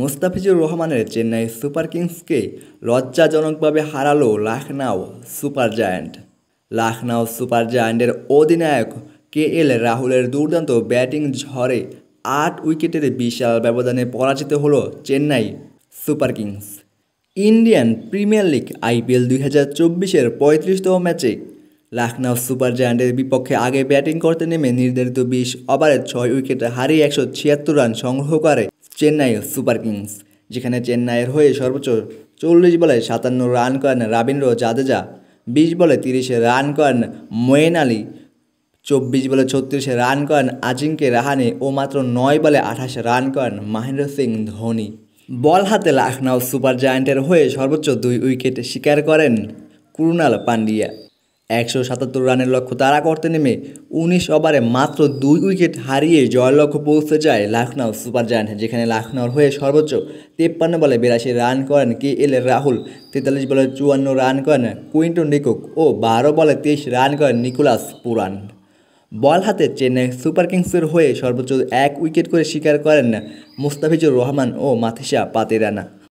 মোস্তাফিজুর রহমানের চেন্নাই সুপার কিংসকে লজ্জাজনকভাবে হারালো Lucknow super giant Lucknow super জায়ান্টের অধিনায়ক কে এল রাহুলের দুর্দান্ত ব্যাটিং ঝড়ে আট উইকেটের বিশাল ব্যবধানে পরাজিত হল Chennai super kings Indian premier league IPL দুই হাজার চব্বিশের পঁয়ত্রিশতম ম্যাচে লাখনাউ সুপার জায়ান্টের বিপক্ষে আগে ব্যাটিং করতে নেমে নির্ধারিত বিশ ওভারের ছয় উইকেটে হারিয়ে একশো ছিয়াত্তর রান সংগ্রহ করে চেন্নাই সুপার কিংস যেখানে চেন্নাইয়ের হয়ে সর্বোচ্চ চল্লিশ বলে সাতান্ন রান করেন রবীন্দ্র জাদেজা বিশ বলে তিরিশে রান করেন মোয়েন আলী চব্বিশ বলে ছত্রিশে রান করেন আজিঙ্কে রাহানে ও মাত্র নয় বলে আঠাশে রান করেন মহেন্দ্র সিং ধোনি বল হাতে লখনউ সুপার জায়ান্টের হয়ে সর্বোচ্চ দুই উইকেট শিকার করেন কুরুণাল পান্ডিয়া একশো সাতাত্তর রানের লক্ষ্য তারা করতে নেমে উনিশ ওভারে মাত্র দুই উইকেট হারিয়ে জয়ের লক্ষ্য পৌঁছতে চায় লাখনাউ সুপার জায়ান্ট যেখানে লাখনাউর হয়ে সর্বোচ্চ তেপ্পান্ন বলে বিরাশি রান করেন কে এল রাহুল তেতাল্লিশ বলে চুয়ান্ন রান করেন কুইন্টন ডিকক ও বারো বলে তেইশ রান করেন নিকোলাস পুরান বল হাতে চেন্নাই সুপার কিংসের হয়ে সর্বোচ্চ এক উইকেট করে শিকার করেন মুস্তাফিজুর রহমান ও মাথিসা পাতিরানা